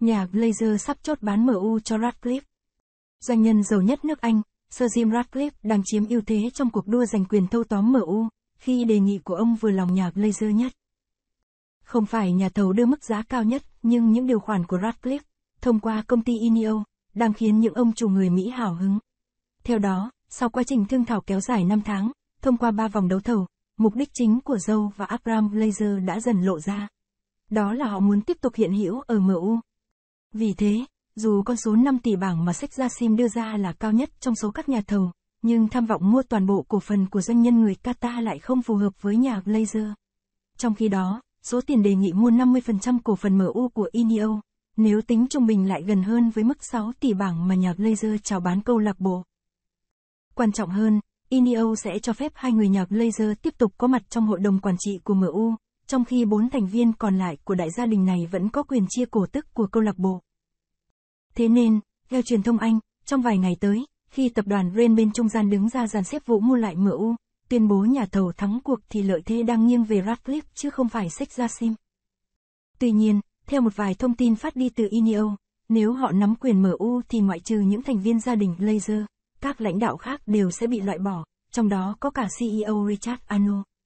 Nhà Blazer sắp chốt bán MU cho Radcliffe. Doanh nhân giàu nhất nước Anh, Sir Jim Radcliffe đang chiếm ưu thế trong cuộc đua giành quyền thâu tóm MU, khi đề nghị của ông vừa lòng nhà Blazer nhất. Không phải nhà thầu đưa mức giá cao nhất, nhưng những điều khoản của Radcliffe, thông qua công ty Ineo, đang khiến những ông chủ người Mỹ hào hứng. Theo đó, sau quá trình thương thảo kéo dài 5 tháng, thông qua 3 vòng đấu thầu, mục đích chính của Joe và Abram Blazer đã dần lộ ra. Đó là họ muốn tiếp tục hiện hữu ở MU, vì thế, dù con số 5 tỷ bảng mà sách Sim đưa ra là cao nhất trong số các nhà thầu, nhưng tham vọng mua toàn bộ cổ phần của doanh nhân người Qatar lại không phù hợp với nhà Glazer. Trong khi đó, số tiền đề nghị mua 50% cổ phần MU của Ineo, nếu tính trung bình lại gần hơn với mức 6 tỷ bảng mà nhà Glazer chào bán câu lạc bộ. Quan trọng hơn, Ineo sẽ cho phép hai người nhà Glazer tiếp tục có mặt trong hội đồng quản trị của MU, trong khi bốn thành viên còn lại của đại gia đình này vẫn có quyền chia cổ tức của câu lạc bộ. Thế nên, theo truyền thông Anh, trong vài ngày tới, khi tập đoàn Rain bên trung gian đứng ra dàn xếp vụ mua lại MU, tuyên bố nhà thầu thắng cuộc thì lợi thế đang nghiêng về Radcliffe chứ không phải sách ra sim. Tuy nhiên, theo một vài thông tin phát đi từ Ineo, nếu họ nắm quyền MU thì ngoại trừ những thành viên gia đình Laser, các lãnh đạo khác đều sẽ bị loại bỏ, trong đó có cả CEO Richard Arno.